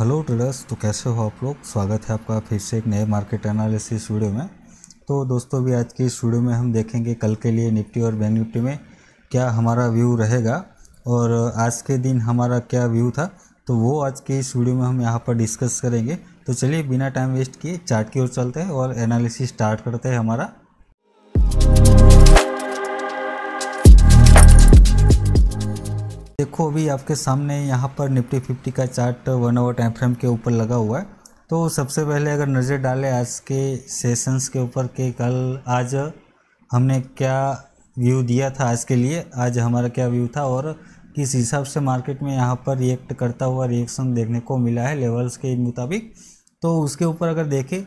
hello traders तो कैसे हो आप लोग स्वागत है आपका फिर से एक नए मार्केट एनालिसिस वीडियो में तो दोस्तों भी आज की इस वीडियो में हम देखेंगे कल के लिए निफ्टी और बैंक निफ्टी में क्या हमारा व्यू रहेगा और आज के दिन हमारा क्या व्यू था तो वो आज के इस वीडियो में हम यहाँ पर डिस्कस करेंगे तो चलिए बिना टाइम वेस्ट किए चार्ट की ओर चलते हैं और एनालिसिस स्टार्ट करते हैं हमारा देखो अभी आपके सामने यहाँ पर निफ्टी फिफ्टी का chart one hour time frame के ऊपर लगा हुआ है तो सबसे पहले अगर नज़र डालें आज के सेशंस के ऊपर के कल आज हमने क्या व्यू दिया था आज के लिए आज हमारा क्या व्यू था और किस हिसाब से मार्केट में यहाँ पर रिएक्ट करता हुआ रिएक्शन देखने को मिला है लेवल्स के मुताबिक तो उसके ऊपर अगर देखें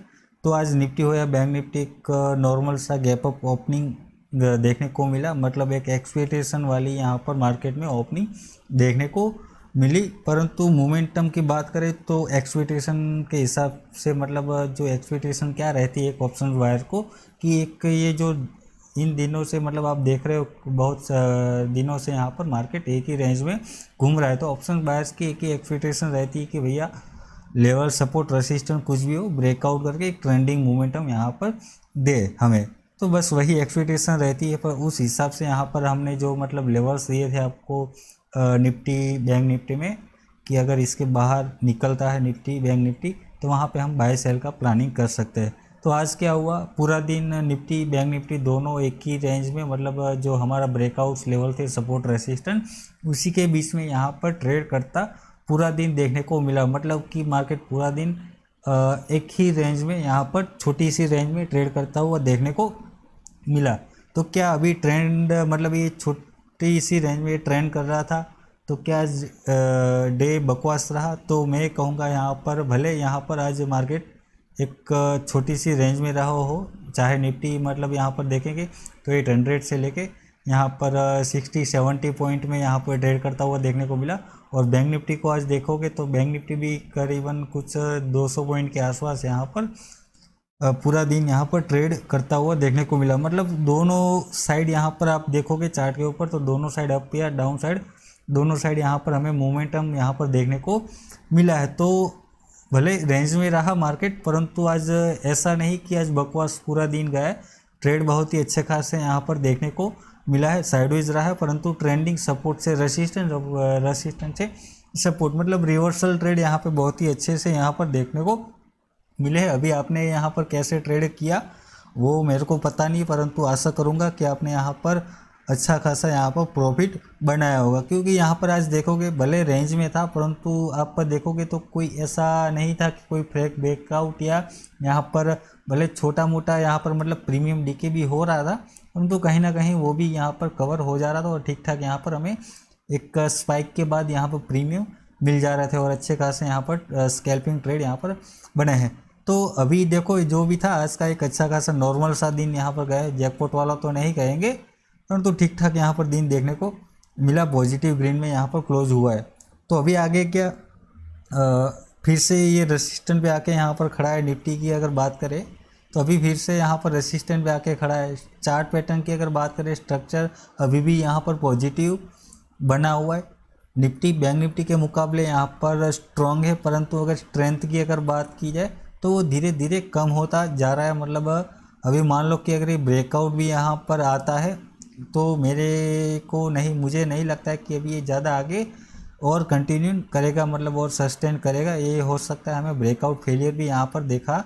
तो आज निफ्टी हो या बैंक निफ्टी एक नॉर्मल सा गैप अप ओपनिंग देखने को मिला मतलब एक एक्सपेक्टेशन वाली यहाँ पर मार्केट में ओपनिंग देखने को मिली परंतु मोमेंटम की बात करें तो एक्सपेक्टेशन के हिसाब से मतलब जो एक्सपेक्टेशन क्या रहती है एक ऑप्शन वायर को कि एक ये जो इन दिनों से मतलब आप देख रहे हो बहुत दिनों से यहाँ पर मार्केट एक ही रेंज में घूम रहा है तो ऑप्शन बायर्स की एक ही एक्सपेक्टेशन रहती है कि भैया लेवल सपोर्ट रेसिस्टेंट कुछ भी हो ब्रेकआउट करके एक ट्रेंडिंग मोमेंटम यहाँ पर दे हमें तो बस वही एक्सपेक्टेशन रहती है पर उस हिसाब से यहाँ पर हमने जो मतलब लेवल्स दिए थे आपको निफ्टी बैंक निफ्टी में कि अगर इसके बाहर निकलता है निफ्टी बैंक निफ्टी तो वहाँ पे हम बाय सेल का प्लानिंग कर सकते हैं तो आज क्या हुआ पूरा दिन निफ्टी बैंक निफ्टी दोनों एक ही रेंज में मतलब जो हमारा ब्रेकआउट लेवल थे सपोर्ट रेसिस्टेंट उसी के बीच में यहाँ पर ट्रेड करता पूरा दिन देखने को मिला मतलब कि मार्केट पूरा दिन एक ही रेंज में यहाँ पर छोटी सी रेंज में ट्रेड करता हुआ देखने को मिला तो क्या अभी ट्रेंड मतलब ये छोटी इसी रेंज में ट्रेंड कर रहा था तो क्या आज डे बकवास रहा तो मैं कहूँगा यहाँ पर भले यहाँ पर आज मार्केट एक छोटी सी रेंज में रहा हो चाहे निफ्टी मतलब यहाँ पर देखेंगे तो एट हंड्रेड से लेके यहाँ पर सिक्सटी सेवेंटी पॉइंट में यहाँ पर ट्रेड करता हुआ देखने को मिला और बैंक निफ्टी को आज देखोगे तो बैंक निफ्टी भी करीबन कुछ 200 पॉइंट के आसपास यहाँ पर पूरा दिन यहाँ पर ट्रेड करता हुआ देखने को मिला मतलब दोनों साइड यहाँ पर आप देखोगे चार्ट के ऊपर तो दोनों साइड अप या डाउन साइड दोनों साइड यहाँ पर हमें मोमेंटम यहाँ पर देखने को मिला है तो भले रेंज में रहा मार्केट परंतु आज ऐसा नहीं कि आज बकवास पूरा दिन गया ट्रेड बहुत ही अच्छे खास है यहाँ पर देखने को मिला है साइडवेज रहा है परंतु ट्रेंडिंग सपोर्ट से रेसिस्टेंट रेसिस्टेंट से सपोर्ट मतलब रिवर्सल ट्रेड यहाँ पे बहुत ही अच्छे से यहाँ पर देखने को मिले अभी आपने यहाँ पर कैसे ट्रेड किया वो मेरे को पता नहीं परंतु आशा करूँगा कि आपने यहाँ पर अच्छा खासा यहाँ पर प्रॉफिट बनाया होगा क्योंकि यहाँ पर आज देखोगे भले रेंज में था परंतु आप पर देखोगे तो कोई ऐसा नहीं था कि कोई फ्रेक ब्रेकआउट या यहाँ पर भले छोटा मोटा यहाँ पर मतलब प्रीमियम डीके भी हो रहा था परंतु कहीं ना कहीं वो भी यहाँ पर कवर हो जा रहा था और ठीक ठाक यहाँ पर हमें एक स्पाइक के बाद यहाँ पर प्रीमियम मिल जा रहे थे और अच्छे खासे यहाँ पर स्कैल्पिंग ट्रेड यहाँ पर बने हैं तो अभी देखो जो भी था आज का एक अच्छा खासा नॉर्मल सा दिन यहाँ पर गया जैकपॉट वाला तो नहीं कहेंगे परंतु तो ठीक ठाक यहाँ पर दिन देखने को मिला पॉजिटिव ग्रीन में यहाँ पर क्लोज हुआ है तो अभी आगे क्या आ, फिर से ये रेसिस्टेंट पे आके यहाँ पर खड़ा है निफ्टी की अगर बात करें तो अभी फिर से यहाँ पर रेसिस्टेंट पे आके खड़ा है चार्ट पैटर्न की अगर बात करें स्ट्रक्चर अभी भी यहाँ पर पॉजिटिव बना हुआ है निफ्टी बैंक निफ्टी के मुकाबले यहाँ पर स्ट्रॉन्ग है परंतु अगर स्ट्रेंथ की अगर बात की जाए तो वो धीरे धीरे कम होता जा रहा है मतलब अभी मान लो कि अगर ये ब्रेकआउट भी यहाँ पर आता है तो मेरे को नहीं मुझे नहीं लगता है कि अभी ये ज़्यादा आगे और कंटिन्यू करेगा मतलब और सस्टेन करेगा ये हो सकता है हमें ब्रेकआउट फेलियर भी यहाँ पर देखा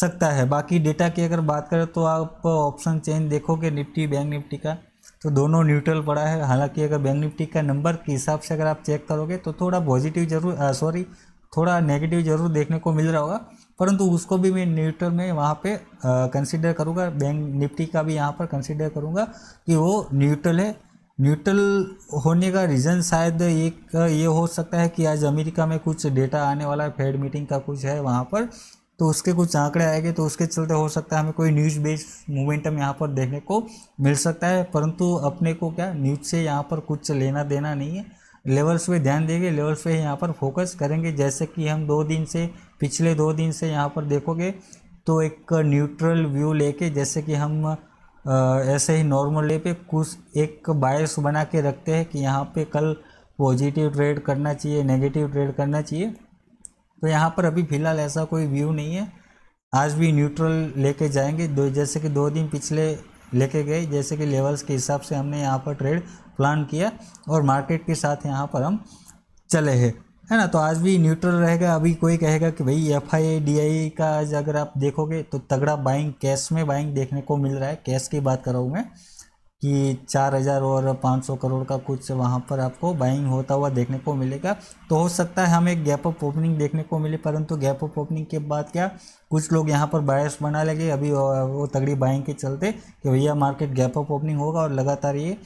सकता है बाकी डेटा की अगर बात करें तो आप ऑप्शन चेंज देखोगे निफ्टी बैंक निफ्टी का तो दोनों न्यूट्रल पड़ा है हालांकि अगर बैंक निफ्टी का नंबर के हिसाब से अगर आप चेक करोगे तो थोड़ा पॉजिटिव जरूर सॉरी थोड़ा नेगेटिव जरूर देखने को मिल रहा होगा परंतु उसको भी मैं न्यूट्रल में वहाँ पे कंसिडर करूँगा बैंक निफ्टी का भी यहाँ पर कंसिडर करूँगा कि वो न्यूट्रल है न्यूट्रल होने का रीज़न शायद एक ये हो सकता है कि आज अमेरिका में कुछ डेटा आने वाला है फेड मीटिंग का कुछ है वहाँ पर तो उसके कुछ आंकड़े आएंगे तो उसके चलते हो सकता है हमें कोई न्यूज बेस्ड मोमेंटम यहाँ पर देखने को मिल सकता है परंतु अपने को क्या न्यूज से यहाँ पर कुछ लेना देना नहीं है लेवल्स पे ध्यान देंगे लेवल्स पे यहाँ पर फोकस करेंगे जैसे कि हम दो दिन से पिछले दो दिन से यहाँ पर देखोगे तो एक न्यूट्रल व्यू लेके जैसे कि हम ऐसे ही नॉर्मल ले पे कुछ एक बायस बना के रखते हैं कि यहाँ पे कल पॉजिटिव ट्रेड करना चाहिए नेगेटिव ट्रेड करना चाहिए तो यहाँ पर अभी फ़िलहाल ऐसा कोई व्यू नहीं है आज भी न्यूट्रल लेके जाएंगे दो जैसे कि दो दिन पिछले लेके गए जैसे कि लेवल्स के हिसाब से हमने यहाँ पर ट्रेड प्लान किया और मार्केट के साथ यहाँ पर हम चले हैं है ना तो आज भी न्यूट्रल रहेगा अभी कोई कहेगा कि भाई एफ आई डी आई का आज अगर आप देखोगे तो तगड़ा बाइंग कैश में बाइंग देखने को मिल रहा है कैश की बात कर रहा हूँ मैं कि चार हज़ार और पाँच सौ करोड़ का कुछ वहाँ पर आपको बाइंग होता हुआ देखने को मिलेगा तो हो सकता है हमें गैप ऑफ ओपनिंग देखने को मिले परंतु गैप ऑफ ओपनिंग के बाद क्या कुछ लोग यहाँ पर बायस बना लगे अभी वो तगड़ी बाइंग के चलते कि भैया मार्केट गैप ऑफ ओपनिंग होगा और लगातार ये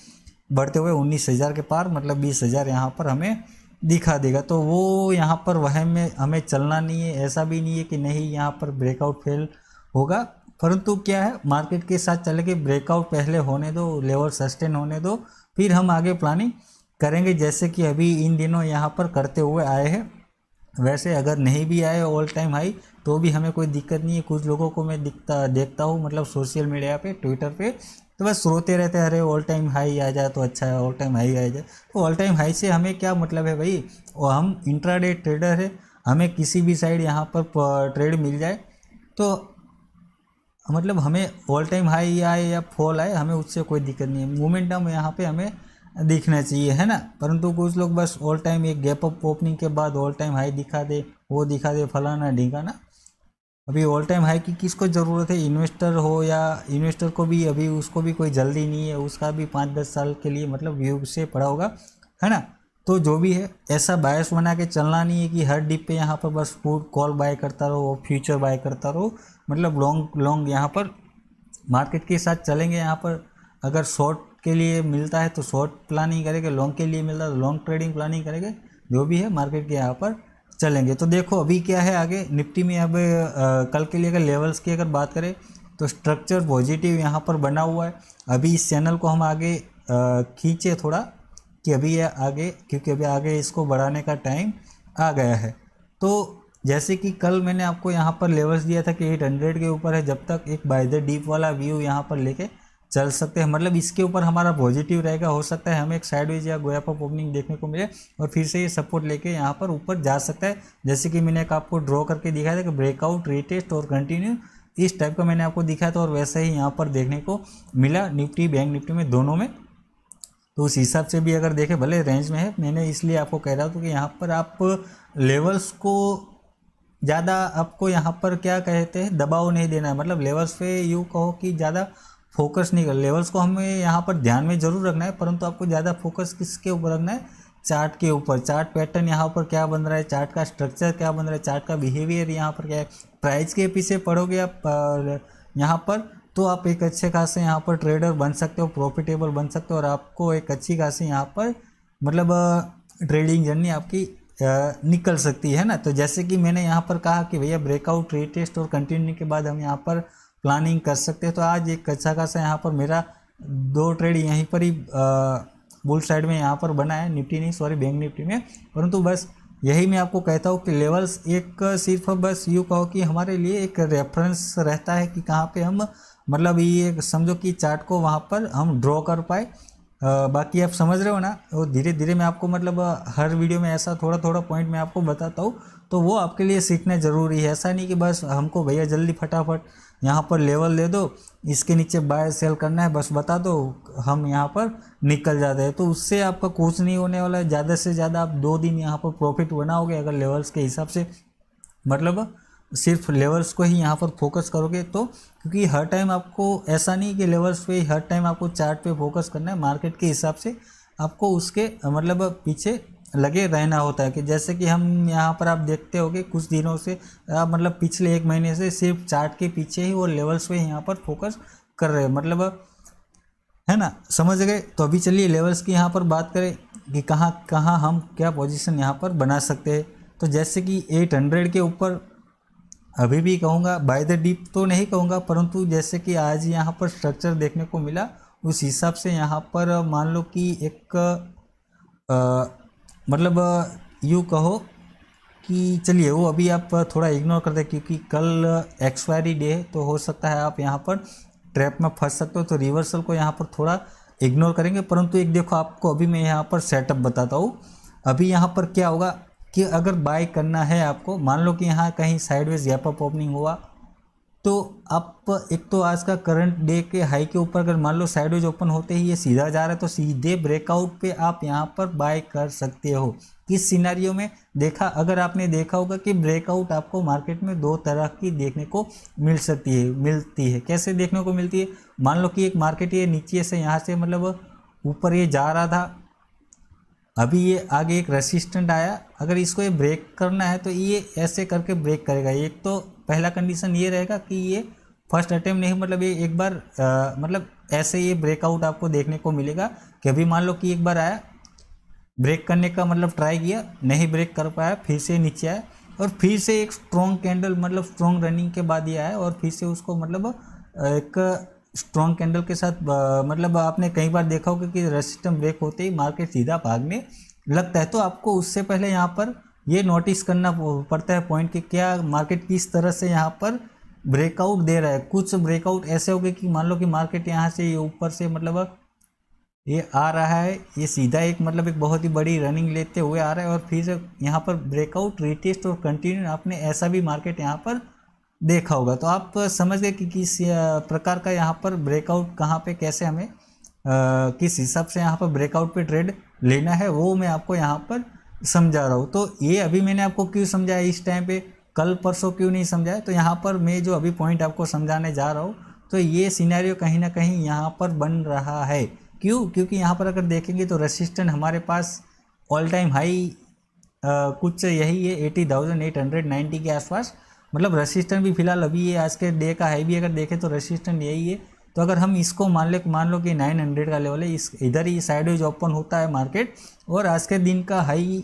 बढ़ते हुए उन्नीस हज़ार के पार मतलब बीस हज़ार यहाँ पर हमें दिखा देगा तो वो यहाँ पर वह में हमें चलना नहीं है ऐसा भी नहीं है कि नहीं यहाँ पर ब्रेकआउट फेल होगा परंतु क्या है मार्केट के साथ चले के ब्रेकआउट पहले होने दो लेवल सस्टेन होने दो फिर हम आगे प्लानिंग करेंगे जैसे कि अभी इन दिनों यहाँ पर करते हुए आए हैं वैसे अगर नहीं भी आए ऑल टाइम हाई तो भी हमें कोई दिक्कत नहीं है कुछ लोगों को मैं दिखता देखता हूँ मतलब सोशल मीडिया पे ट्विटर पे तो बस रोते रहते अरे ऑल टाइम हाई आ जाए तो अच्छा है ऑल टाइम हाई आ जाए तो ऑल टाइम हाई से हमें क्या मतलब है भाई और हम इंट्रा ट्रेडर है हमें किसी भी साइड यहाँ पर ट्रेड मिल जाए तो मतलब हमें ऑल टाइम हाई आए या फॉल आए हमें उससे कोई दिक्कत नहीं है मोमेंटम यहाँ पे हमें दिखना चाहिए है ना परंतु कुछ लोग बस ऑल टाइम एक गैप अप ओपनिंग के बाद ऑल टाइम हाई दिखा दे वो दिखा दे फलाना ढिंगाना अभी ऑल टाइम हाई की किसको ज़रूरत है इन्वेस्टर हो या इन्वेस्टर को भी अभी उसको भी कोई जल्दी नहीं है उसका भी पाँच दस साल के लिए मतलब व्यू से पड़ा होगा है ना तो जो भी है ऐसा बायस बना के चलना नहीं है कि हर डिप पे यहाँ पर बस फूड कॉल बाय करता रहो फ्यूचर बाय करता रहो मतलब लॉन्ग लॉन्ग यहाँ पर मार्केट के साथ चलेंगे यहाँ पर अगर शॉर्ट के लिए मिलता है तो शॉर्ट प्लानिंग करेंगे लॉन्ग के लिए मिलता है तो लॉन्ग ट्रेडिंग प्लानिंग करेंगे जो भी है मार्केट के यहाँ पर चलेंगे तो देखो अभी क्या है आगे निफ्टी में अब कल के लिए अगर लेवल्स की अगर बात करें तो स्ट्रक्चर पॉजिटिव यहाँ पर बना हुआ है अभी इस चैनल को हम आगे खींचे थोड़ा कि अभी यह आगे क्योंकि अभी आगे इसको बढ़ाने का टाइम आ गया है तो जैसे कि कल मैंने आपको यहाँ पर लेवल्स दिया था कि 800 के ऊपर है जब तक एक बाय द डीप वाला व्यू यहाँ पर लेके चल सकते हैं मतलब इसके ऊपर हमारा पॉजिटिव रहेगा हो सकता है हमें एक साइडवेज या गोयाप ऑफ ओपनिंग देखने को मिले और फिर से ये सपोर्ट लेके यहाँ पर ऊपर जा सकता है जैसे कि मैंने आपको ड्रॉ करके दिखाया था कि ब्रेकआउट रेटेस्ट और कंटिन्यू इस टाइप का मैंने आपको दिखाया था और वैसे ही यहाँ पर देखने को मिला निफ्टी बैंक निफ्टी में दोनों में तो उस हिसाब से भी अगर देखें भले रेंज में है मैंने इसलिए आपको कह रहा था कि यहाँ पर आप लेवल्स को ज़्यादा आपको यहाँ पर क्या कहते हैं दबाव नहीं देना है मतलब लेवल्स पे यू कहो कि ज़्यादा फोकस नहीं कर लेवल्स को हमें यहाँ पर ध्यान में जरूर रखना है परंतु आपको ज़्यादा फोकस किसके ऊपर रखना है चार्ट के ऊपर चार्ट पैटर्न यहाँ पर क्या बन रहा है चार्ट का स्ट्रक्चर क्या बन रहा है चार्ट का बिहेवियर यहाँ पर क्या है प्राइस के पीछे पढ़ोगे आप यहाँ पर तो आप एक अच्छे खासे यहाँ पर ट्रेडर बन सकते हो प्रॉफिटेबल बन सकते हो और आपको एक अच्छी खासी यहाँ पर मतलब ट्रेडिंग जर्नी आपकी निकल सकती है ना तो जैसे कि मैंने यहाँ पर कहा कि भैया ब्रेकआउट रेटेस्ट और कंटिन्यू के बाद हम यहाँ पर प्लानिंग कर सकते हो तो आज एक अच्छा खासा यहाँ पर मेरा दो ट्रेड यहीं पर ही बुल साइड में यहाँ पर बना है निफ्टी नहीं सॉरी बैंक निफ्टी में परंतु बस यही मैं आपको कहता हूँ कि लेवल्स एक सिर्फ बस यूँ कहो कि हमारे लिए एक रेफरेंस रहता है कि कहाँ पे हम मतलब ये समझो कि चार्ट को वहाँ पर हम ड्रॉ कर पाए बाकी आप समझ रहे हो ना वो तो धीरे धीरे मैं आपको मतलब हर वीडियो में ऐसा थोड़ा थोड़ा पॉइंट मैं आपको बताता हूँ तो वो आपके लिए सीखना ज़रूरी है ऐसा नहीं कि बस हमको भैया जल्दी फटाफट यहाँ पर लेवल दे दो इसके नीचे बाय सेल करना है बस बता दो हम यहाँ पर निकल जाते हैं तो उससे आपका कुछ नहीं होने वाला है ज़्यादा से ज़्यादा आप दो दिन यहाँ पर प्रॉफिट बनाओगे अगर लेवल्स के हिसाब से मतलब सिर्फ लेवल्स को ही यहाँ पर फोकस करोगे तो क्योंकि हर टाइम आपको ऐसा नहीं कि लेवल्स पे हर टाइम आपको चार्ट पे फोकस करना है मार्केट के हिसाब से आपको उसके मतलब पीछे लगे रहना होता है कि जैसे कि हम यहाँ पर आप देखते होंगे कुछ दिनों से आ, मतलब पिछले एक महीने से सिर्फ चार्ट के पीछे ही वो लेवल्स पे यहाँ पर फोकस कर रहे हैं मतलब है ना समझ गए तो अभी चलिए लेवल्स की यहाँ पर बात करें कि कहाँ कहाँ हम क्या पोजीशन यहाँ पर बना सकते हैं तो जैसे कि एट हंड्रेड के ऊपर अभी भी कहूँगा बाय द डीप तो नहीं कहूँगा परंतु जैसे कि आज यहाँ पर स्ट्रक्चर देखने को मिला उस हिसाब से यहाँ पर मान लो कि एक आ, मतलब यू कहो कि चलिए वो अभी आप थोड़ा इग्नोर कर दें क्योंकि कल एक्सपायरी डे है तो हो सकता है आप यहाँ पर ट्रैप में फंस सकते हो तो रिवर्सल को यहाँ पर थोड़ा इग्नोर करेंगे परंतु एक देखो आपको अभी मैं यहाँ पर सेटअप बताता हूँ अभी यहाँ पर क्या होगा कि अगर बाय करना है आपको मान लो कि यहाँ कहीं साइडवेज गैप अप ओपनिंग हुआ तो आप एक तो आज का करंट डे के हाई के ऊपर अगर मान लो साइडवेज ओपन होते ही ये सीधा जा रहा है तो सीधे ब्रेकआउट पे आप यहाँ पर बाय कर सकते हो किस सिनारियो में देखा अगर आपने देखा होगा कि ब्रेकआउट आपको मार्केट में दो तरह की देखने को मिल सकती है मिलती है कैसे देखने को मिलती है मान लो कि एक मार्केट ये नीचे से यहाँ से मतलब ऊपर ये जा रहा था अभी ये आगे एक रेसिस्टेंट आया अगर इसको ये ब्रेक करना है तो ये ऐसे करके ब्रेक करेगा एक तो पहला कंडीशन ये रहेगा कि ये फर्स्ट अटेम्प्ट नहीं मतलब ये एक बार आ, मतलब ऐसे ये ब्रेकआउट आपको देखने को मिलेगा कि अभी मान लो कि एक बार आया ब्रेक करने का मतलब ट्राई किया नहीं ब्रेक कर पाया फिर से नीचे आया और फिर से एक स्ट्रॉन्ग कैंडल मतलब स्ट्रॉन्ग रनिंग के बाद ये आया और फिर से उसको मतलब एक स्ट्रॉन्ग कैंडल के साथ मतलब आपने कई बार देखा होगा कि रेसिस्टम ब्रेक होते ही मार्केट सीधा भागने लगता है तो आपको उससे पहले यहाँ पर ये नोटिस करना पड़ता है पॉइंट कि क्या मार्केट किस तरह से यहाँ पर ब्रेकआउट दे रहा है कुछ ब्रेकआउट ऐसे हो गए कि मान लो कि मार्केट यहाँ से ये ऊपर से मतलब ये आ रहा है ये सीधा एक मतलब एक बहुत ही बड़ी रनिंग लेते हुए आ रहा है और फिर यहाँ पर ब्रेकआउट रिटेस्ट और कंटिन्यू आपने ऐसा भी मार्केट यहाँ पर देखा होगा तो आप समझ गए कि किस प्रकार का यहाँ पर ब्रेकआउट कहाँ पे कैसे हमें आ, किस हिसाब से यहाँ पर ब्रेकआउट पे ट्रेड लेना है वो मैं आपको यहाँ पर समझा रहा हूँ तो ये अभी मैंने आपको क्यों समझाया इस टाइम पे कल परसों क्यों नहीं समझाया तो यहाँ पर मैं जो अभी पॉइंट आपको समझाने जा रहा हूँ तो ये सिनेरियो कहीं ना कहीं यहाँ पर बन रहा है क्यों क्योंकि यहाँ पर अगर देखेंगे तो रसिस्टेंट हमारे पास ऑल टाइम हाई कुछ यही है eighty thousand eight hundred ninety के आसपास मतलब रसिस्टेंट भी फिलहाल अभी ये आज के डे का हाई भी अगर देखें तो रसिस्टेंट यही है तो अगर हम इसको मान ले मान लो कि नाइन हंड्रेड का लेवल है इस इधर ही साइड वेज ओपन होता है मार्केट और आज के दिन का हाई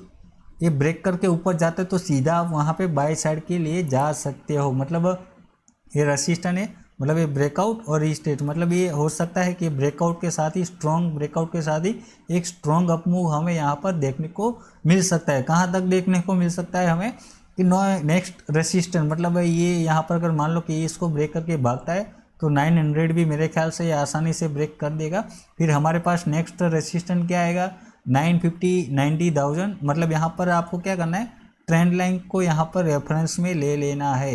ये ब्रेक करके ऊपर जाते तो सीधा आप वहाँ पर बाई साइड के लिए जा सकते हो मतलब ये रसिस्टन है मतलब ये ब्रेकआउट और रिस्टेट मतलब ये हो सकता है कि ब्रेकआउट के साथ ही स्ट्रॉन्ग ब्रेकआउट के साथ ही एक स्ट्रॉन्ग अपमूव हमें यहाँ पर देखने को मिल सकता है कहाँ तक देखने को मिल सकता है हमें कि नो नेक्स्ट रेसिस्टेंट मतलब ये यहाँ पर अगर मान लो कि इसको ब्रेक करके भागता है तो 900 भी मेरे ख्याल से ये आसानी से ब्रेक कर देगा फिर हमारे पास नेक्स्ट रेसिस्टेंट क्या आएगा नाइन फिफ्टी नाइन्टी थाउजेंड मतलब यहाँ पर आपको क्या करना है ट्रेंड लाइन को यहाँ पर रेफरेंस में ले लेना है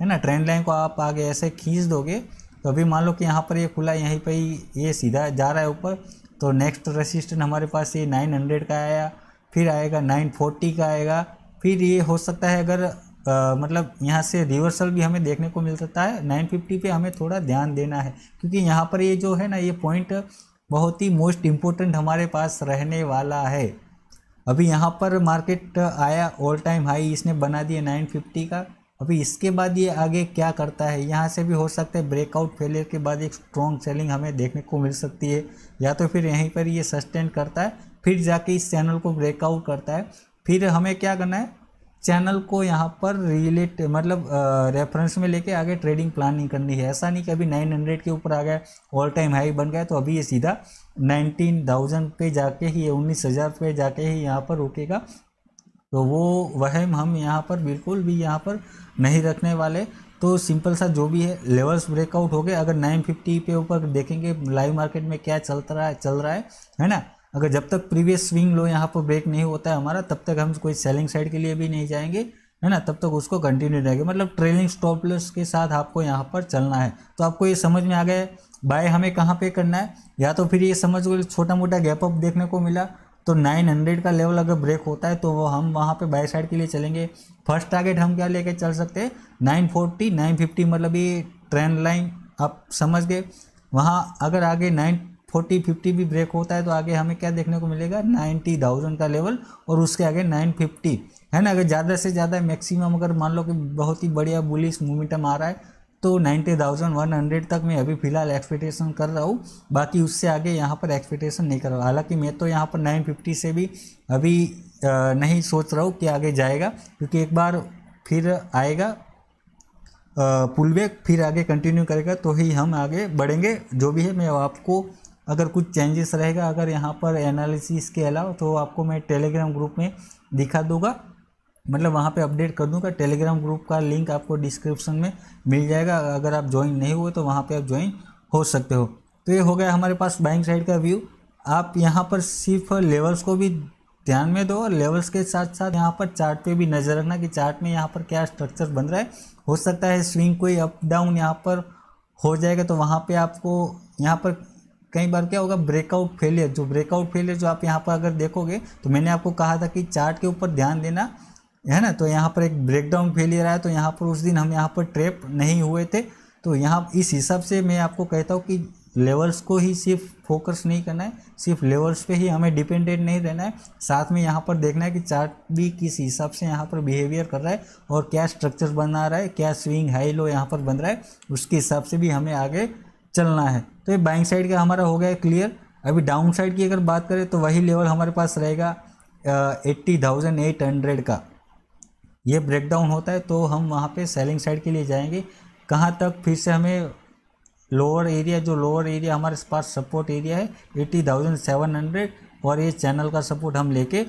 है ना ट्रेंड लाइन को आप आगे ऐसे खींच दोगे तो अभी मान लो कि यहाँ पर ये यह खुला यहीं पर ही ये सीधा जा रहा है ऊपर तो नेक्स्ट रेसिस्टेंट हमारे पास ये नाइन हंड्रेड का आया फिर आएगा नाइन फोर्टी का आएगा फिर ये हो सकता है अगर आ, मतलब यहाँ से रिवर्सल भी हमें देखने को मिल सकता है नाइन फिफ्टी पर हमें थोड़ा ध्यान देना है क्योंकि यहाँ पर ये जो है ना ये पॉइंट बहुत ही मोस्ट इम्पोर्टेंट हमारे पास रहने वाला है अभी यहाँ पर मार्केट आया ऑल टाइम हाई इसने बना दिया नाइन फिफ्टी का अभी इसके बाद ये आगे क्या करता है यहाँ से भी हो सकता है ब्रेकआउट फेलियर के बाद एक स्ट्रॉन्ग सेलिंग हमें देखने को मिल सकती है या तो फिर यहीं पर ये सस्टेन करता है फिर जाके इस चैनल को ब्रेकआउट करता है फिर हमें क्या करना है चैनल को यहाँ पर रिलेट मतलब रेफरेंस में लेके आगे ट्रेडिंग प्लान नहीं करनी है ऐसा नहीं कि अभी 900 के ऊपर आ गया ऑल टाइम हाई बन गया तो अभी ये सीधा 19,000 पे जाके ही उन्नीस हज़ार पे जाके ही यहाँ पर रुकेगा तो वो वहम हम यहाँ पर बिल्कुल भी यहाँ पर नहीं रखने वाले तो सिंपल सा जो भी है लेवल्स ब्रेकआउट हो गए अगर 950 पे ऊपर देखेंगे लाइव मार्केट में क्या चलता रहा है चल रहा है है ना अगर जब तक प्रीवियस स्विंग लो यहाँ पर ब्रेक नहीं होता है हमारा तब तक हम कोई सेलिंग साइड के लिए भी नहीं जाएंगे है ना तब तक उसको कंटिन्यू रहेगा मतलब ट्रेलिंग स्टॉप लॉस के साथ आपको यहाँ पर चलना है तो आपको ये समझ में आ गया बाय हमें कहाँ पे करना है या तो फिर ये समझ लो छोटा मोटा गैप अप देखने को मिला तो 900 का लेवल अगर ब्रेक होता है तो वो हम वहाँ पे बाय साइड के लिए चलेंगे फर्स्ट टारगेट हम क्या लेके चल सकते हैं 940 950 मतलब ये ट्रेंड लाइन आप समझ गए वहाँ अगर आगे नाइन फोर्टी फिफ्टी भी ब्रेक होता है तो आगे हमें क्या देखने को मिलेगा नाइन्टी थाउजेंड का लेवल और उसके आगे नाइन फिफ्टी है ना अगर ज़्यादा से ज़्यादा मैक्सिमम अगर मान लो कि बहुत ही बढ़िया बुलिस मोमेंटम आ रहा है तो नाइन्टी थाउजेंड वन हंड्रेड तक मैं अभी फ़िलहाल एक्सपेक्टेशन कर रहा हूँ बाकी उससे आगे यहाँ पर एक्सपेक्टेशन नहीं कर रहा हालांकि मैं तो यहाँ पर नाइन फिफ्टी से भी अभी नहीं सोच रहा हूँ कि आगे जाएगा क्योंकि एक बार फिर आएगा पुलबैक फिर आगे कंटिन्यू करेगा तो ही हम आगे बढ़ेंगे जो भी है मैं आपको अगर कुछ चेंजेस रहेगा अगर यहाँ पर एनालिसिस के अलावा तो आपको मैं टेलीग्राम ग्रुप में दिखा दूंगा मतलब वहाँ पे अपडेट कर दूंगा टेलीग्राम ग्रुप का लिंक आपको डिस्क्रिप्शन में मिल जाएगा अगर आप ज्वाइन नहीं हुए तो वहाँ पे आप ज्वाइन हो सकते हो तो ये हो गया हमारे पास बैंक साइड का व्यू आप यहाँ पर सिर्फ लेवल्स को भी ध्यान में दो और लेवल्स के साथ साथ यहाँ पर चार्ट पे भी नज़र रखना कि चार्ट में यहाँ पर क्या स्ट्रक्चर बन रहा है हो सकता है स्विंग कोई अप डाउन यहाँ पर हो जाएगा तो वहाँ पे आपको यहाँ पर कई बार क्या होगा ब्रेकआउट फेलियर जो ब्रेकआउट फेलियर जो आप यहाँ पर अगर देखोगे तो मैंने आपको कहा था कि चार्ट के ऊपर ध्यान देना है ना तो यहाँ पर एक ब्रेकडाउन फेलियर आया तो यहाँ पर उस दिन हम यहाँ पर ट्रेप नहीं हुए थे तो यहाँ इस हिसाब से मैं आपको कहता हूँ कि लेवल्स को ही सिर्फ फोकस नहीं करना है सिर्फ लेवल्स पे ही हमें डिपेंडेंट नहीं रहना है साथ में यहाँ पर देखना है कि चार्ट भी किस हिसाब से यहाँ पर बिहेवियर कर रहा है और क्या स्ट्रक्चर बना रहा है क्या स्विंग हाई लो यहाँ पर बन रहा है उसके हिसाब से भी हमें आगे चलना है तो ये बाइंग साइड का हमारा हो गया क्लियर अभी डाउन साइड की अगर बात करें तो वही लेवल हमारे पास रहेगा एट्टी थाउजेंड एट हंड्रेड का ये ब्रेकडाउन होता है तो हम वहाँ पे सेलिंग साइड के लिए जाएंगे कहाँ तक फिर से हमें लोअर एरिया जो लोअर एरिया हमारे पास सपोर्ट एरिया है एट्टी थाउजेंड सेवन हंड्रेड और ये चैनल का सपोर्ट हम लेके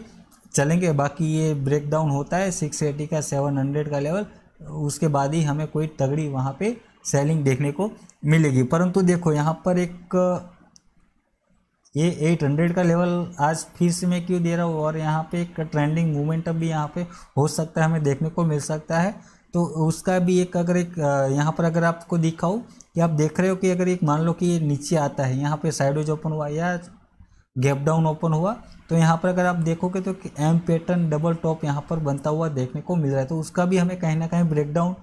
चलेंगे बाकी ये ब्रेकडाउन होता है सिक्स एटी का सेवन हंड्रेड का लेवल उसके बाद ही हमें कोई तगड़ी वहाँ पर सेलिंग देखने को मिलेगी परंतु देखो यहाँ पर एक ये 800 का लेवल आज फिर से मैं क्यों दे रहा हूँ और यहाँ पे एक ट्रेंडिंग मूवमेंट भी यहाँ पे हो सकता है हमें देखने को मिल सकता है तो उसका भी एक अगर एक यहाँ पर अगर आपको दिखाऊँ कि आप देख रहे हो कि अगर एक मान लो कि ये नीचे आता है यहाँ पे साइडवेज ओपन हुआ या गैप डाउन ओपन हुआ तो यहाँ पर अगर आप देखोगे तो एम पैटर्न डबल टॉप यहाँ पर बनता हुआ देखने को मिल रहा है तो उसका भी हमें कहीं ना कहीं ब्रेकडाउन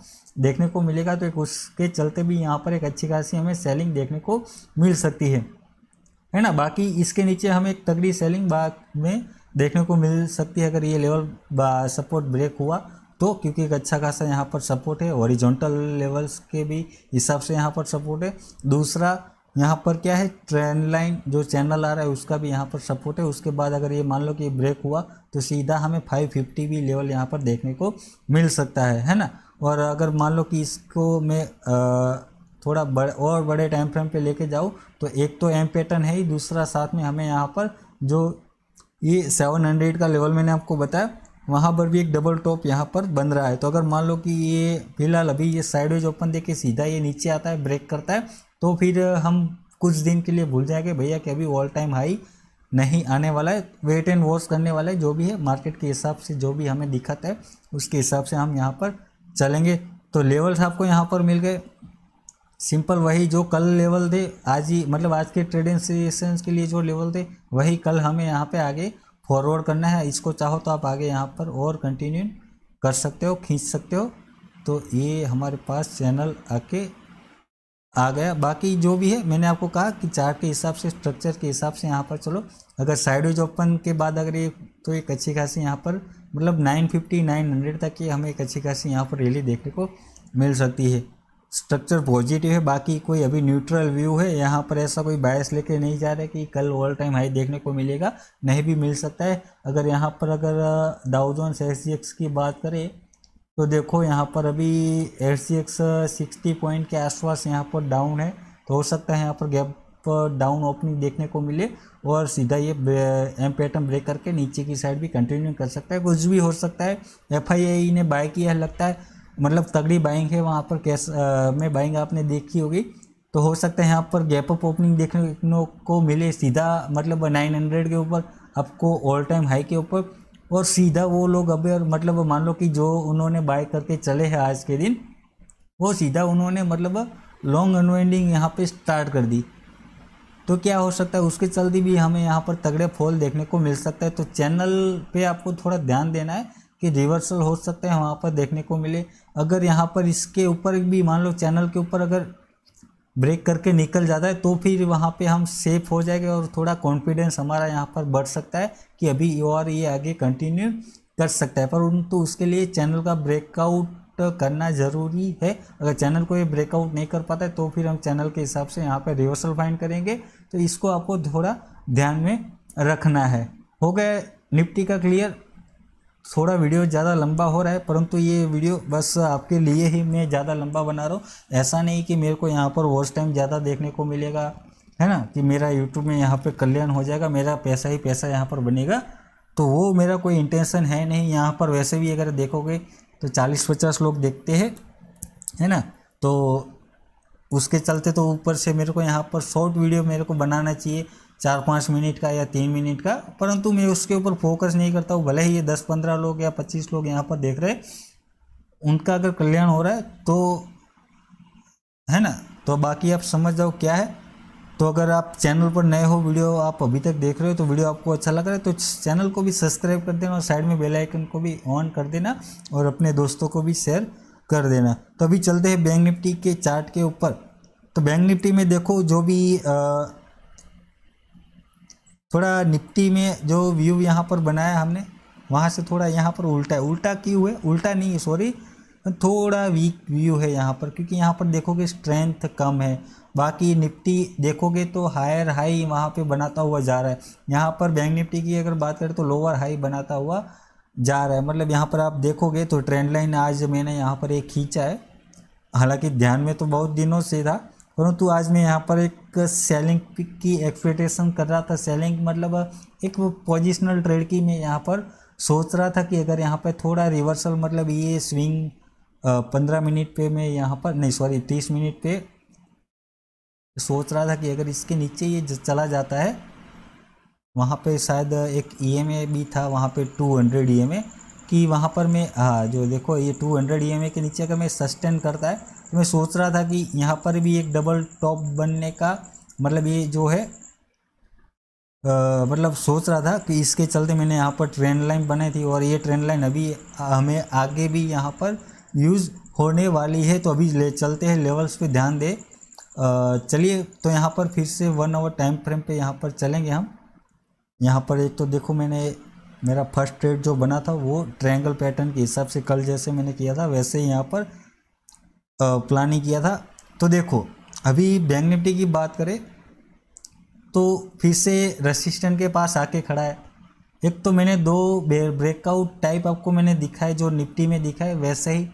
देखने को मिलेगा तो एक उसके चलते भी यहाँ पर एक अच्छी खासी हमें सेलिंग देखने को मिल सकती है है ना बाकी इसके नीचे हमें एक तगड़ी सेलिंग बाद में देखने को मिल सकती है अगर ये लेवल सपोर्ट ब्रेक हुआ तो क्योंकि एक अच्छा खासा यहाँ पर सपोर्ट है ओरिजोनटल लेवल्स के भी हिसाब से यहाँ पर सपोर्ट है दूसरा यहाँ पर क्या है ट्रेंड लाइन जो चैनल आ रहा है उसका भी यहाँ पर सपोर्ट है उसके बाद अगर ये मान लो कि ब्रेक हुआ तो सीधा हमें 550 भी लेवल यहाँ पर देखने को मिल सकता है है ना और अगर मान लो कि इसको मैं थोड़ा बड़े और बड़े टाइम फ्रेम पे लेके जाऊँ तो एक तो एम पैटर्न है ही दूसरा साथ में हमें यहाँ पर जो ये सेवन हंड्रेड का लेवल मैंने आपको बताया वहाँ पर भी एक डबल टॉप यहाँ पर बन रहा है तो अगर मान लो कि ये फिलहाल अभी ये साइडवेज ओपन देके सीधा ये नीचे आता है ब्रेक करता है तो फिर हम कुछ दिन के लिए भूल जाएंगे भैया कि अभी ऑल टाइम हाई नहीं आने वाला है वेट एंड वॉश करने वाला है जो भी है मार्केट के हिसाब से जो भी हमें दिखाता है उसके हिसाब से हम यहाँ पर चलेंगे तो लेवल्स आपको यहाँ पर मिल गए सिंपल वही जो कल लेवल थे आज ही मतलब आज के ट्रेडिंग सेशंस के लिए जो लेवल थे वही कल हमें यहाँ पे आगे फॉरवर्ड करना है इसको चाहो तो आप आगे यहाँ पर और कंटिन्यू कर सकते हो खींच सकते हो तो ये हमारे पास चैनल आके आ गया बाकी जो भी है मैंने आपको कहा कि चार्ट के हिसाब से स्ट्रक्चर के हिसाब से यहाँ पर चलो अगर साइड ओपन के बाद अगर ये तो एक अच्छी खासी यहाँ पर मतलब 950 900 तक की हमें एक अच्छी खासी यहाँ पर रैली देखने को मिल सकती है स्ट्रक्चर पॉजिटिव है बाकी कोई अभी न्यूट्रल व्यू है यहाँ पर ऐसा कोई बायस लेके नहीं जा रहा है कि कल ऑल टाइम हाई देखने को मिलेगा नहीं भी मिल सकता है अगर यहाँ पर अगर दाउजोन्स एस की बात करें तो देखो यहाँ पर अभी S C X sixty point के आसपास यहाँ पर डाउन है तो हो सकता है यहाँ पर गैप डाउन ओपनिंग देखने को मिले और सीधा ये एम पैटर्न ब्रेक करके नीचे की साइड भी कंटिन्यू कर सकता है कुछ भी हो सकता है एफ e ने बाय किया लगता है मतलब तगड़ी बाइंग है वहाँ पर कैस में बाइंग आपने देखी होगी तो हो सकता है यहाँ पर गैप अप ओपनिंग देखने को मिले सीधा मतलब 900 के ऊपर आपको ऑल टाइम हाई के ऊपर और सीधा वो लोग अभी मतलब मान लो कि जो उन्होंने बाय करके चले हैं आज के दिन वो सीधा उन्होंने मतलब लॉन्ग अनवाइंडिंग यहाँ पे स्टार्ट कर दी तो क्या हो सकता है उसके चलते भी हमें यहाँ पर तगड़े फॉल देखने को मिल सकता है तो चैनल पे आपको थोड़ा ध्यान देना है कि रिवर्सल हो सकता है वहाँ पर देखने को मिले अगर यहाँ पर इसके ऊपर भी मान लो चैनल के ऊपर अगर ब्रेक करके निकल जाता है तो फिर वहाँ पे हम सेफ हो जाएंगे और थोड़ा कॉन्फिडेंस हमारा यहाँ पर बढ़ सकता है कि अभी और ये आगे कंटिन्यू कर सकता है पर तो उसके लिए चैनल का ब्रेकआउट करना ज़रूरी है अगर चैनल को ये ब्रेकआउट नहीं कर पाता है तो फिर हम चैनल के हिसाब से यहाँ पर रिवर्सल फाइंड करेंगे तो इसको आपको थोड़ा ध्यान में रखना है हो गया निफ्टी का क्लियर थोड़ा वीडियो ज़्यादा लंबा हो रहा है परंतु ये वीडियो बस आपके लिए ही मैं ज़्यादा लंबा बना रहा हूँ ऐसा नहीं कि मेरे को यहाँ पर वॉच टाइम ज़्यादा देखने को मिलेगा है ना कि मेरा यूट्यूब में यहाँ पर कल्याण हो जाएगा मेरा पैसा ही पैसा यहाँ पर बनेगा तो वो मेरा कोई इंटेंशन है नहीं यहाँ पर वैसे भी अगर देखोगे तो चालीस पचास लोग देखते हैं है ना तो उसके चलते तो ऊपर से मेरे को यहाँ पर शॉर्ट वीडियो मेरे को बनाना चाहिए चार पाँच मिनट का या तीन मिनट का परंतु मैं उसके ऊपर फोकस नहीं करता हूँ भले ही ये दस पंद्रह लोग या पच्चीस लोग यहाँ पर देख रहे उनका अगर कल्याण हो रहा है तो है ना तो बाकी आप समझ जाओ क्या है तो अगर आप चैनल पर नए हो वीडियो आप अभी तक देख रहे हो तो वीडियो आपको अच्छा लग रहा है तो चैनल को भी सब्सक्राइब कर देना और साइड में बेल आइकन को भी ऑन कर देना और अपने दोस्तों को भी शेयर कर देना तो अभी चलते हैं बैंक निफ्टी के चार्ट के ऊपर तो बैंक निफ्टी में देखो जो भी आ, थोड़ा निफ्टी में जो व्यू यहाँ पर बनाया हमने वहाँ से थोड़ा यहाँ पर उल्टा है उल्टा क्यों है उल्टा नहीं है सॉरी थोड़ा वीक व्यू है यहाँ पर क्योंकि यहाँ पर देखोगे स्ट्रेंथ कम है बाकी निफ्टी देखोगे तो हायर हाई वहाँ पे बनाता हुआ जा रहा है यहाँ पर बैंक निफ्टी की अगर बात करें तो लोअर हाई बनाता हुआ जा रहा है मतलब यहाँ पर आप देखोगे तो ट्रेंड लाइन आज मैंने यहाँ पर एक खींचा है हालांकि ध्यान में तो बहुत दिनों से था परंतु आज मैं यहाँ पर एक सेलिंग की एक्सपेक्टेशन कर रहा था सेलिंग मतलब एक पोजिशनल ट्रेड की मैं यहाँ पर सोच रहा था कि अगर यहाँ पर थोड़ा रिवर्सल मतलब ये स्विंग पंद्रह मिनट पे मैं यहाँ पर नहीं सॉरी तीस मिनट पे सोच रहा था कि अगर इसके नीचे ये चला जाता है वहाँ पे शायद एक ई e भी था वहाँ पे टू हंड्रेड ई कि वहाँ पर मैं हाँ जो देखो ये टू हंड्रेड ई के नीचे अगर मैं सस्टेन करता है तो मैं सोच रहा था कि यहाँ पर भी एक डबल टॉप बनने का मतलब ये जो है आ, मतलब सोच रहा था कि इसके चलते मैंने यहाँ पर ट्रेन लाइन बनाई थी और ये ट्रेन लाइन अभी हमें आगे भी यहाँ पर यूज़ होने वाली है तो अभी ले चलते हैं लेवल्स पे ध्यान दें चलिए तो यहाँ पर फिर से वन आवर टाइम फ्रेम पे यहाँ पर चलेंगे हम यहाँ पर एक तो देखो मैंने मेरा फर्स्ट ट्रेड जो बना था वो ट्रायंगल पैटर्न के हिसाब से कल जैसे मैंने किया था वैसे ही यहाँ पर प्लानिंग किया था तो देखो अभी बैंक निफ्टी की बात करें तो फिर से रसिस्टेंट के पास आके खड़ा है एक तो मैंने दो ब्रेकआउट टाइप आपको मैंने दिखा है जो निफ्टी में दिखा है वैसे ही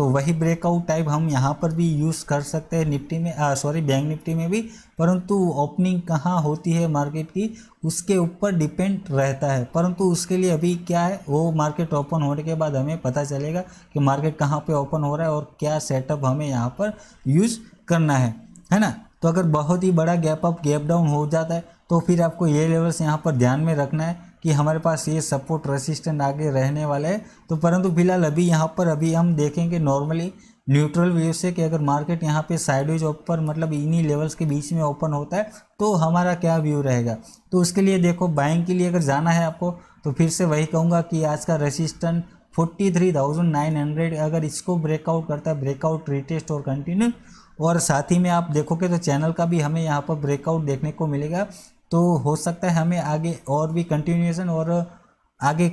तो वही ब्रेकआउट टाइप हम यहाँ पर भी यूज़ कर सकते हैं निफ्टी में सॉरी बैंक निफ्टी में भी परंतु ओपनिंग कहाँ होती है मार्केट की उसके ऊपर डिपेंड रहता है परंतु उसके लिए अभी क्या है वो मार्केट ओपन होने के बाद हमें पता चलेगा कि मार्केट कहाँ पे ओपन हो रहा है और क्या सेटअप हमें यहाँ पर यूज़ करना है है ना तो अगर बहुत ही बड़ा गैप अप गैप डाउन हो जाता है तो फिर आपको ये लेवल्स यहाँ पर ध्यान में रखना है कि हमारे पास ये सपोर्ट रेसिस्टेंट आगे रहने वाला है तो परंतु फिलहाल अभी यहाँ पर अभी हम देखेंगे नॉर्मली न्यूट्रल वेव से कि अगर मार्केट यहाँ पे साइडवेज ऊपर मतलब इन्हीं लेवल्स के बीच में ओपन होता है तो हमारा क्या व्यू रहेगा तो उसके लिए देखो बाइंग के लिए अगर जाना है आपको तो फिर से वही कहूँगा कि आज का रेसिस्टेंट 43,900 अगर इसको ब्रेकआउट करता है ब्रेकआउट रिटेस्ट और कंटिन्यू और साथ ही में आप देखोगे तो चैनल का भी हमें यहाँ पर ब्रेकआउट देखने को मिलेगा तो हो सकता है हमें आगे और भी कंटिन्यूएशन और आगे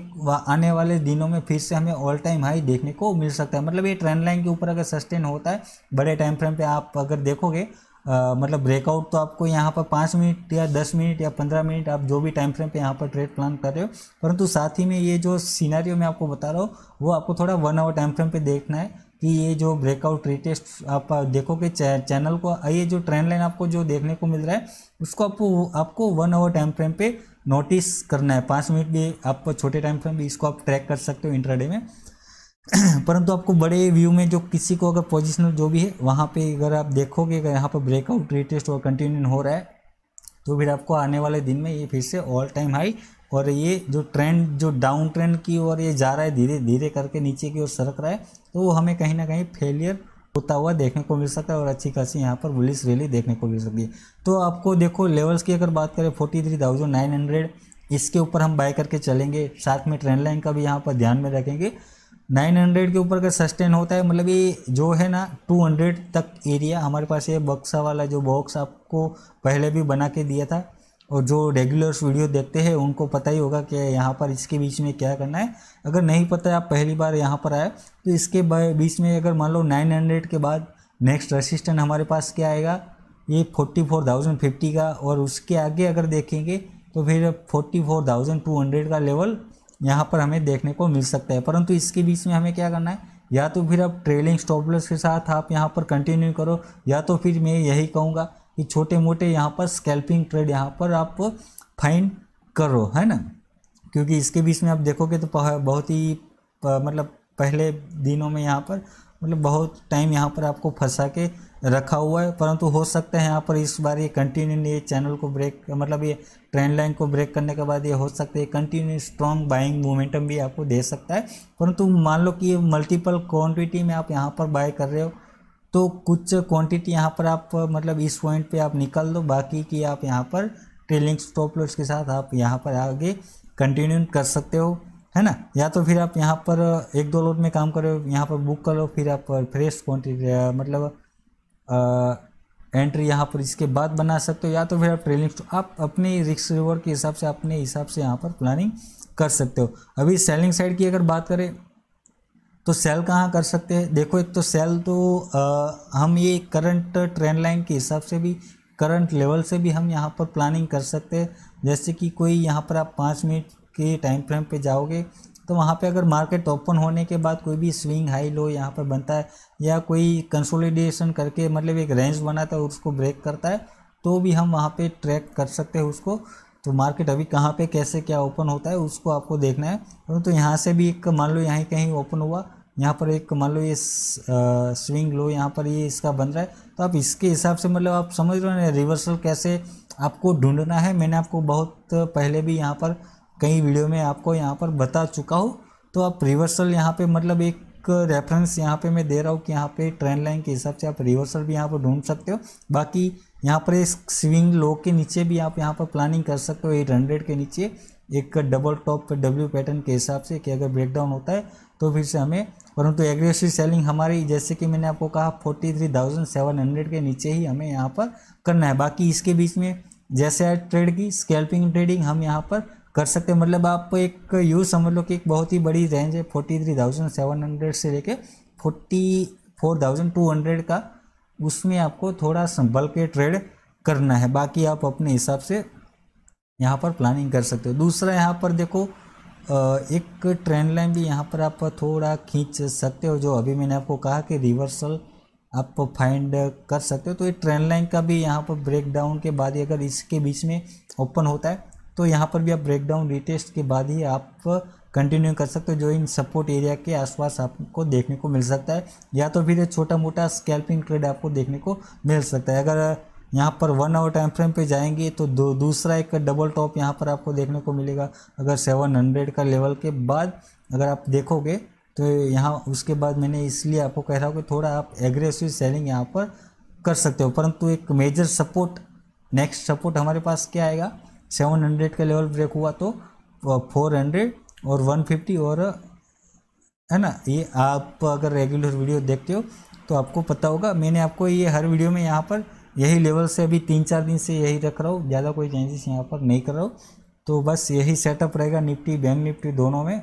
आने वाले दिनों में फिर से हमें ऑल टाइम हाई देखने को मिल सकता है मतलब ये ट्रेंड लाइन के ऊपर अगर सस्टेन होता है बड़े टाइम फ्रेम पे आप अगर देखोगे आ, मतलब ब्रेकआउट तो आपको यहाँ पर पाँच मिनट या दस मिनट या पंद्रह मिनट आप जो भी टाइम फ्रेम पे यहाँ पर ट्रेड प्लान कर रहे हो परंतु साथ ही में ये जो सीनारियो मैं आपको बता रहा हूँ वो आपको थोड़ा वन आवर टाइम फ्रेम पर देखना है कि ये जो ब्रेकआउट रिटेस्ट आप देखोगे चैनल को ये जो ट्रेंड लाइन आपको जो देखने को मिल रहा है उसको आपको आपको वन आवर टाइम फ्रेम पे नोटिस करना है पाँच मिनट भी आप छोटे टाइम फ्रेम भी इसको आप ट्रैक कर सकते हो इंट्राडे में परंतु आपको बड़े व्यू में जो किसी को अगर पोजिशनल जो भी है वहाँ पे अगर आप देखोगे अगर यहाँ पर ब्रेकआउट रिटेस्ट और कंटिन्यू हो रहा है तो फिर आपको आने वाले दिन में ये फिर से ऑल टाइम हाई और ये जो ट्रेंड जो डाउन ट्रेंड की ओर ये जा रहा है धीरे धीरे करके नीचे की ओर सरक रहा है तो वो हमें कहीं ना कहीं फेलियर होता हुआ देखने को मिल सकता है और अच्छी खासी यहाँ पर बुलिस रैली देखने को मिल सकती है तो आपको देखो लेवल्स की अगर बात करें forty three thousand nine hundred इसके ऊपर हम बाय करके चलेंगे साथ में ट्रेंड लाइन का भी यहाँ पर ध्यान में रखेंगे नाइन हंड्रेड के ऊपर अगर सस्टेन होता है मतलब ये जो है ना टू हंड्रेड तक एरिया हमारे पास ये बक्सा वाला जो बॉक्स आपको पहले भी बना के दिया था और जो रेगुलर्स वीडियो देखते हैं उनको पता ही होगा कि यहाँ पर इसके बीच में क्या करना है अगर नहीं पता है आप पहली बार यहाँ पर आए तो इसके बीच में अगर मान लो नाइन हंड्रेड के बाद नेक्स्ट रसिस्टेंट हमारे पास क्या आएगा ये फोर्टी फोर थाउजेंड फिफ्टी का और उसके आगे अगर देखेंगे तो फिर forty four thousand two hundred का लेवल यहाँ पर हमें देखने को मिल सकता है परंतु इसके बीच में हमें क्या करना है या तो फिर आप ट्रेलिंग स्टॉपलर्स के साथ आप यहाँ पर कंटिन्यू करो या तो फिर मैं यही कहूँगा ये छोटे मोटे यहाँ पर स्कैल्पिंग ट्रेड यहाँ पर आप फाइंड करो है ना क्योंकि इसके बीच में आप देखोगे तो बहुत ही मतलब पहले दिनों में यहाँ पर मतलब बहुत टाइम यहाँ पर आपको फंसा के रखा हुआ है परंतु हो सकता है यहाँ पर इस बार ये कंटिन्यू ये चैनल को ब्रेक मतलब ये ट्रेंड लाइन को ब्रेक करने के बाद ये हो सकता है कंटिन्यू स्ट्रॉन्ग बाइंग मोमेंटम भी आपको दे सकता है परंतु मान लो कि मल्टीपल क्वांटिटी में आप यहाँ पर बाय कर रहे हो तो कुछ क्वांटिटी यहाँ पर आप मतलब इस पॉइंट पे आप निकाल दो बाकी की आप यहाँ पर ट्रेलिंग स्टॉप लॉस के साथ आप यहाँ पर आगे कंटिन्यू कर सकते हो है ना या तो फिर आप यहाँ पर एक दो लोड में काम करो यहाँ पर बुक करो फिर आप फ्रेश क्वान्टिटी मतलब आ, एंट्री यहाँ पर इसके बाद बना सकते हो या तो फिर आप ट्रेलिंग आप अपने रिक्स रिवॉर्ड के हिसाब से अपने हिसाब से यहाँ पर प्लानिंग कर सकते हो अभी सेलिंग साइड की अगर बात करें तो सेल कहाँ कर सकते हैं देखो एक तो सेल तो आ, हम ये करंट ट्रेंड लाइन के हिसाब से भी करंट लेवल से भी हम यहाँ पर प्लानिंग कर सकते हैं जैसे कि कोई यहाँ पर आप पाँच मिनट के टाइम फ्रेम पे जाओगे तो वहाँ पे अगर मार्केट ओपन होने के बाद कोई भी स्विंग हाई लो यहाँ पर बनता है या कोई कंसोलिडेशन करके मतलब एक रेंज बनाता है उसको ब्रेक करता है तो भी हम वहाँ पे ट्रैक कर सकते हैं उसको तो मार्केट अभी कहाँ पे कैसे क्या ओपन होता है उसको आपको देखना है परंतु तो यहाँ से भी एक मान लो यहाँ कहीं ओपन हुआ यहाँ पर एक मान लो ये स्विंग लो यहाँ पर ये इसका बन रहा है तो आप इसके हिसाब से मतलब आप समझ रहे हो रिवर्सल कैसे आपको ढूंढना है मैंने आपको बहुत पहले भी यहाँ पर कई वीडियो में आपको यहाँ पर बता चुका हूँ तो आप रिवर्सल यहाँ पे मतलब एक रेफरेंस यहाँ पे मैं दे रहा हूँ कि यहाँ पे ट्रेंड लाइन के हिसाब से आप रिवर्सल भी यहाँ पर ढूंढ सकते हो बाकी यहाँ पर इस स्विंग लो के नीचे भी आप यहाँ पर प्लानिंग कर सकते हो एट हंड्रेड के नीचे एक डबल टॉप डब्ल्यू पैटर्न के हिसाब से कि अगर ब्रेकडाउन होता है तो फिर से हमें परंतु एग्रेसिव सेलिंग हमारी जैसे कि मैंने आपको कहा forty three thousand seven hundred के नीचे ही हमें यहाँ पर करना है बाकी इसके बीच में जैसे ट्रेड की स्कैल्पिंग ट्रेडिंग हम यहाँ पर कर सकते हैं मतलब आप एक यूज समझ लो कि एक बहुत ही बड़ी रेंज है forty three thousand seven hundred से लेके forty four thousand two hundred का उसमें आपको थोड़ा संभल के ट्रेड करना है बाकी आप अपने हिसाब से यहाँ पर प्लानिंग कर सकते हो दूसरा यहाँ पर देखो एक ट्रेंड लाइन भी यहाँ पर आप थोड़ा खींच सकते हो जो अभी मैंने आपको कहा कि रिवर्सल आप फाइंड कर सकते हो तो ये ट्रेंड लाइन का भी यहाँ पर ब्रेकडाउन के बाद ही अगर इसके बीच में ओपन होता है तो यहाँ पर भी आप ब्रेकडाउन रिटेस्ट के बाद ही आप कंटिन्यू कर सकते हो जो इन सपोर्ट एरिया के आसपास आपको देखने को मिल सकता है या तो फिर छोटा मोटा स्कैल्पिंग ट्रेड आपको देखने को मिल सकता है अगर यहाँ पर वन आवर टाइम फ्रेम पे जाएंगे तो दो दूसरा एक डबल टॉप यहाँ पर आपको देखने को मिलेगा अगर सेवन हंड्रेड का लेवल के बाद अगर आप देखोगे तो यहाँ उसके बाद मैंने इसलिए आपको कह रहा हूँ कि थोड़ा आप एग्रेसिव सेलिंग यहाँ पर कर सकते हो परंतु एक मेजर सपोर्ट नेक्स्ट सपोर्ट हमारे पास क्या आएगा सेवन हंड्रेड का लेवल ब्रेक हुआ तो फोर हंड्रेड और वन फिफ्टी और है ना ये आप अगर रेगुलर वीडियो देखते हो तो आपको पता होगा मैंने आपको ये हर वीडियो में यहाँ पर यही लेवल से अभी तीन चार दिन से यही रख रहा हूँ ज़्यादा कोई चेंजेस यहाँ पर नहीं कर रहा हूँ तो बस यही सेटअप रहेगा निफ्टी बैंक निफ्टी दोनों में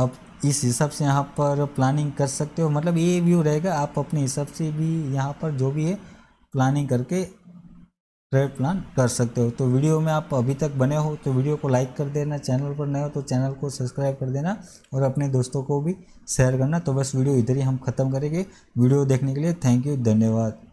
आप इस हिसाब से यहाँ पर प्लानिंग कर सकते हो मतलब ये व्यू रहेगा आप अपने हिसाब से भी यहाँ पर जो भी है प्लानिंग करके ट्रेड प्लान कर सकते हो तो वीडियो में आप अभी तक बने हो तो वीडियो को लाइक कर देना चैनल पर नए हो तो चैनल को सब्सक्राइब कर देना और अपने दोस्तों को भी शेयर करना तो बस वीडियो इधर ही हम ख़त्म करेंगे वीडियो देखने के लिए थैंक यू धन्यवाद